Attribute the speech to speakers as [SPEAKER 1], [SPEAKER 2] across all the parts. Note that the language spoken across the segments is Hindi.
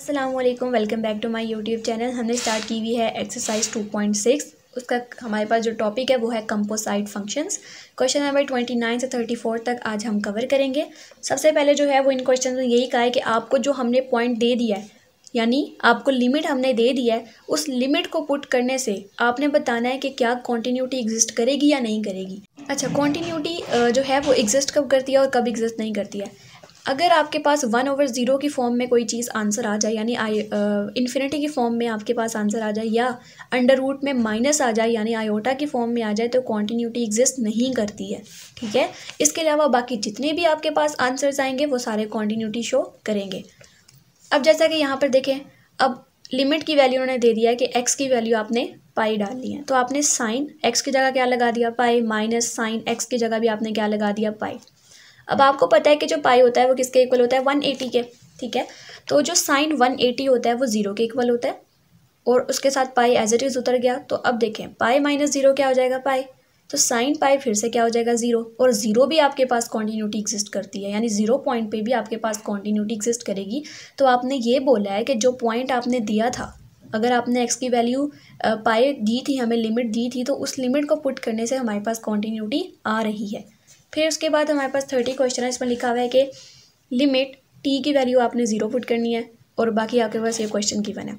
[SPEAKER 1] Aslam welcome back to my YouTube channel हमने स्टार्ट की हुई है एक्सरसाइज 2.6 उसका हमारे पास जो टॉपिक है वो है कंपोसाइट फंक्शंस क्वेश्चन नंबर 29 से 34 तक आज हम कवर करेंगे सबसे पहले जो है वो इन क्वेश्चन में यही कहा है कि आपको जो हमने पॉइंट दे दिया है यानी आपको लिमिट हमने दे दिया है उस लिमिट को पुट करने से आपने बताना है कि क्या कॉन्टीन्यूटी एग्जिस्ट करेगी या नहीं करेगी अच्छा कॉन्टीन्यूटी जो है वो एग्जिस्ट कब करती है और कब एग्जिस्ट नहीं करती है अगर आपके पास वन ओवर ज़ीरो की फॉर्म में कोई चीज़ आंसर आ जाए यानी आई इन्फिनिटी की फॉर्म में आपके पास आंसर आ जाए या अंडर रूट में माइनस आ जाए यानी आयोटा की फॉर्म में आ जाए तो कॉन्टीन्यूटी एग्जिस्ट नहीं करती है ठीक है इसके अलावा बाकी जितने भी आपके पास आंसर्स आएंगे वो सारे कॉन्टीन्यूटी शो करेंगे अब जैसा कि यहाँ पर देखें अब लिमिट की वैल्यू उन्होंने दे दिया है कि एक्स की वैल्यू आपने पाई डालनी है तो आपने साइन एक्स की जगह क्या लगा दिया पाई माइनस साइन एक्स की जगह भी आपने क्या लगा दिया पाई अब आपको पता है कि जो पाई होता है वो किसके इक्वल होता है वन एटी के ठीक है तो जो साइन वन एटी होता है वो ज़ीरो के इक्वल होता है और उसके साथ पाई एज इट इज़ उतर गया तो अब देखें पाई माइनस ज़ीरो क्या हो जाएगा पाई तो साइन पाई फिर से क्या हो जाएगा ज़ीरो और ज़ीरो भी आपके पास कॉन्टीन्यूटी एग्जिस्ट करती है यानी ज़ीरो पॉइंट पर भी आपके पास कॉन्टीन्यूटी एग्जिस्ट करेगी तो आपने ये बोला है कि जो पॉइंट आपने दिया था अगर आपने एक्स की वैल्यू पाए दी थी हमें लिमिट दी थी तो उस लिमिट को पुट करने से हमारे पास कॉन्टीन्यूटी आ रही है फिर उसके बाद हमारे पास थर्टी क्वेश्चन है इसमें लिखा हुआ है कि लिमिट टी की वैल्यू आपने ज़ीरो पुट करनी है और बाकी आपके पास ये क्वेश्चन की है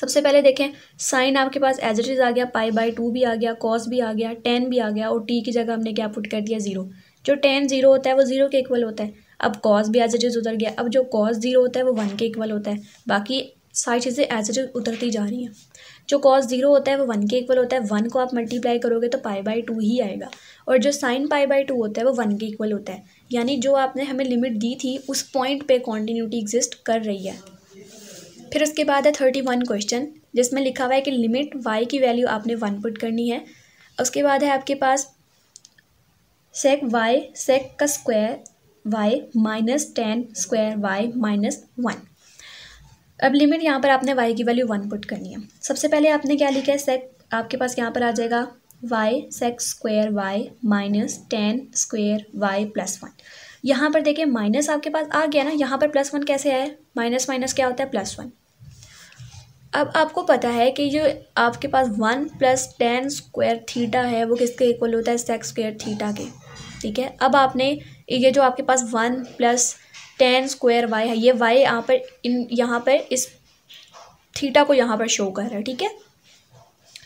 [SPEAKER 1] सबसे पहले देखें साइन आपके पास एज इट इज़ आ गया पाई बाई टू भी आ गया कॉस भी आ गया टेन भी आ गया और टी की जगह हमने क्या पुट कर दिया ज़ीरो जो टेन ज़ीरो होता है वो ज़ीरो के इक्वल होता है अब कॉस भी एज इट इज़ उतर गया अब जो कॉस ज़ीरो होता है वो वन के इक्वल होता है बाकी सारी चीज़ें एज इट इज़ उतरती जा रही हैं जो कॉस जीरो होता है वो वन के इक्वल होता है वन को आप मल्टीप्लाई करोगे तो पाई बाई टू ही आएगा और जो साइन पाई बाई टू होता है वो वन के इक्वल होता है यानी जो आपने हमें लिमिट दी थी उस पॉइंट पे कॉन्टीन्यूटी एग्जिस्ट कर रही है फिर उसके बाद है थर्टी वन क्वेश्चन जिसमें लिखा हुआ है कि लिमिट वाई की वैल्यू आपने वन पुट करनी है उसके बाद है आपके पास सेक वाई सेक का square Y minus ten square Y minus one अब लिमिट यहाँ पर आपने वाई की वैल्यू वन पुट करनी है सबसे पहले आपने क्या लिखा है सेक आपके पास यहाँ पर आ जाएगा Y sec square Y minus ten square Y plus one यहाँ पर देखिए माइनस आपके पास आ गया ना यहाँ पर प्लस वन कैसे आए माइनस माइनस क्या होता है प्लस वन अब आपको पता है कि जो आपके पास one plus ten square theta है वो किसके इक्वल होता है सेक्स स्क्वेयर थीटा के ठीक है अब आपने ये जो आपके पास one plus ten square Y है ये वाई यहाँ पर इन यहाँ पर इस थीटा को यहाँ पर शो कर रहा है ठीक है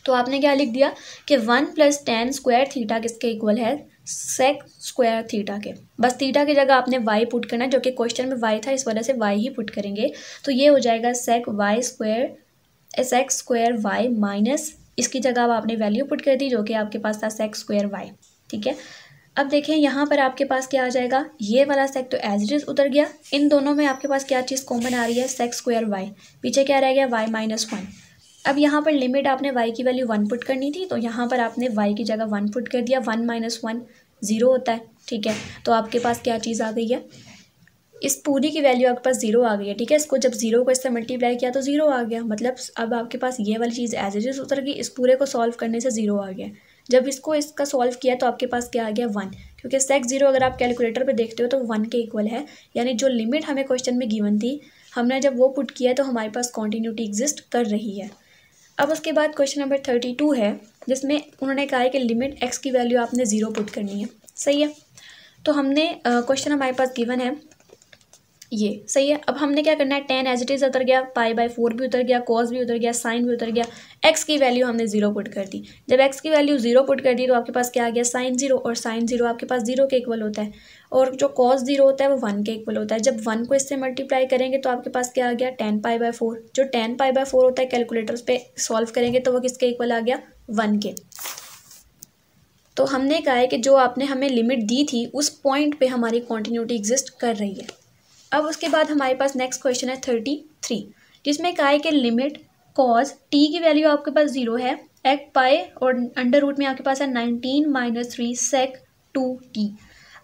[SPEAKER 1] तो आपने क्या लिख दिया कि one plus ten square theta किसके इक्वल है सेक स्क्वायर थीटा के बस थीटा की जगह आपने वाई पुट करना है जो कि क्वेश्चन में वाई था इस वजह से वाई ही पुट करेंगे तो ये हो जाएगा sec y square x square Y minus इसकी जगह आपने वैल्यू पुट कर दी जो कि आपके पास था सेक स्क्वायर वाई ठीक है अब देखें यहाँ पर आपके पास क्या आ जाएगा ये वाला सेक तो एज इट इज़ उतर गया इन दोनों में आपके पास क्या चीज़ कॉमन आ रही है सेक स्क्वेयर वाई पीछे क्या रह गया वाई माइनस वन अब यहाँ पर लिमिट आपने वाई की वैल्यू वन पुट करनी थी तो यहाँ पर आपने वाई की जगह वन पुट कर दिया वन माइनस वन ज़ीरो होता है ठीक है तो आपके पास क्या चीज़ आ गई है इस पूरी की वैल्यू आपके पास ज़ीरो आ गई है ठीक है इसको जब ज़ीरो को इससे मल्टीप्लाई किया तो ज़ीरो आ गया मतलब अब आपके पास ये वाली चीज़ एज एज उतर गई इस पूरे को सॉल्व करने से ज़ीरो आ गया जब इसको इसका सॉल्व किया तो आपके पास क्या आ गया वन क्योंकि सेक्स जीरो अगर आप कैलकुलेटर पर देखते हो तो वन के इक्वल है यानी जो लिमिट हमें क्वेश्चन में गिवन थी हमने जब वो पुट किया तो हमारे पास कॉन्टीन्यूटी एग्जिस्ट कर रही है अब उसके बाद क्वेश्चन नंबर थर्टी टू है जिसमें उन्होंने कहा है कि लिमिट एक्स की वैल्यू आपने ज़ीरो पुट करनी है सही है तो हमने क्वेश्चन uh, हमारे पास गिवन है ये सही है अब हमने क्या करना है टेन एज इट इज़ उतर गया पाई बाय फोर भी उतर गया कॉस भी उतर गया साइन भी उतर गया एक्स की वैल्यू हमने जीरो पुट कर दी जब एक्स की वैल्यू जीरो पुट कर दी तो आपके पास क्या आ गया साइन जीरो और साइन जीरो आपके पास जीरो के इक्वल होता है और जो कॉस जीरो होता है वो वन के इक्वल होता है जब वन को इससे मल्टीप्लाई करेंगे तो आपके पास क्या आ गया टेन पाई बाय फोर जो टेन पाई बाय फोर होता है कैलकुलेटर्स पे सॉल्व करेंगे तो वो किसके इक्वल आ गया वन के तो हमने कहा है कि जो आपने हमें लिमिट दी थी उस पॉइंट पे हमारी कॉन्टीन्यूटी एग्जिस्ट कर रही है अब उसके बाद हमारे पास नेक्स्ट क्वेश्चन है थर्टी थ्री जिसमें कहा है कि लिमिट कॉज टी की वैल्यू आपके पास जीरो है एक पाए और अंडर रूट में आपके पास है nineteen minus three sec two t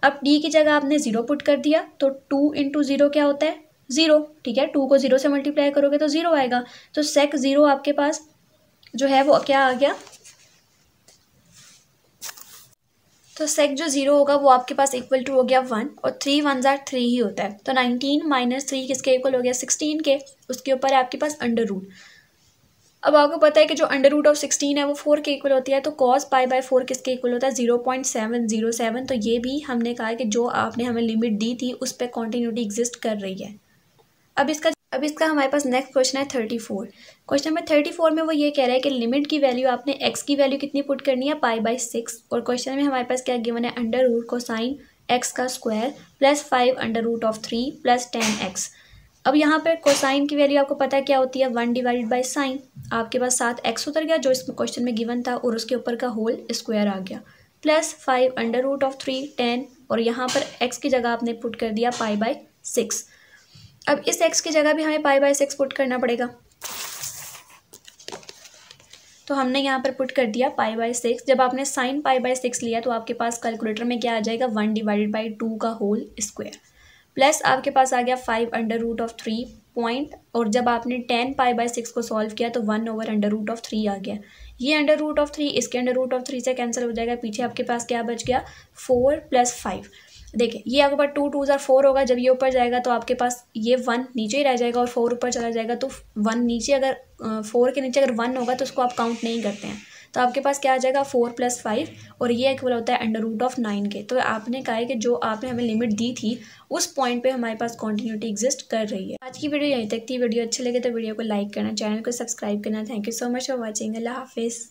[SPEAKER 1] अब टी की जगह आपने ज़ीरो पुट कर दिया तो टू इंटू ज़ीरो क्या होता है ज़ीरो ठीक है टू को ज़ीरो से मल्टीप्लाई करोगे तो ज़ीरो आएगा तो सेक ज़ीरो आपके पास जो है वो क्या आ गया तो सेक जो जीरो होगा वो आपके पास इक्वल टू हो गया वन और थ्री वन जार थ्री ही होता है तो नाइनटीन माइनस थ्री किसके इक्वल हो गया सिक्सटीन के उसके ऊपर है आपके पास अंडर रूट अब आपको पता है कि जो अंडर रूट ऑफ सिक्सटीन है वो फोर के इक्वल होती है तो कॉस पाई बाय फोर किसके इक्वल होता है zero point seven zero seven तो ये भी हमने कहा है कि जो आपने हमें लिमिट दी थी उस पर कॉन्टीन्यूटी एग्जिस्ट कर रही है अब इसका अब इसका हमारे पास नेक्स्ट क्वेश्चन है thirty four question number thirty four में वो ये कह रहा है कि लिमिट की वैल्यू आपने एक्स की वैल्यू कितनी पुट करनी है पाई बाई सिक्स और क्वेश्चन में हमारे पास क्या गिवन है अंडर रूट को साइन एक्स का square plus five under root of three plus tan x अब यहाँ पर कोसाइन की वैल्यू आपको पता है क्या होती है वन डिवाइडेड बाई साइन आपके पास सात एक्स उतर गया जो इस क्वेश्चन में गिवन था और उसके ऊपर का होल स्क्वायर आ गया plus five under root of three tan और यहाँ पर एक्स की जगह आपने पुट कर दिया पाई बाई सिक्स अब इस एक्स की जगह भी हमें पाई बाई सिक्स पुट करना पड़ेगा तो हमने यहाँ पर पुट कर दिया पाई बाई सिक्स जब आपने साइन पाई बाई सिक्स लिया तो आपके पास कैलकुलेटर में क्या आ जाएगा वन डिवाइडेड बाई टू का होल स्क्वायर प्लस आपके पास आ गया five under root of three point और जब आपने टेन पाई बाई सिक्स को सॉल्व किया तो one over under root of three आ गया ये अंडर रूट ऑफ थ्री इसके अंडर रूट ऑफ थ्री से कैंसिल हो जाएगा पीछे आपके पास क्या बच गया फोर प्लस फाइव देखिए ये आपके पास टू टू ज़ार फोर होगा जब ये ऊपर जाएगा तो आपके पास ये वन नीचे ही रह जाएगा और फोर ऊपर चला जाएगा तो वन नीचे अगर फोर के नीचे अगर वन होगा तो उसको आप काउंट नहीं करते हैं तो आपके पास क्या आ जाएगा फोर प्लस फाइव और ये बोला होता है अंडर रूट ऑफ नाइन के तो आपने कहा है कि जो आपने हमें लिमिट दी थी उस पॉइंट पे हमारे पास कॉन्टिन्यूटी एग्जिस्ट कर रही है आज की वीडियो यहीं तक थी वीडियो अच्छी लगे तो वीडियो को लाइक करना चैनल को सब्सक्राइब करना thank you so much for watching अल्लाह हाफिज़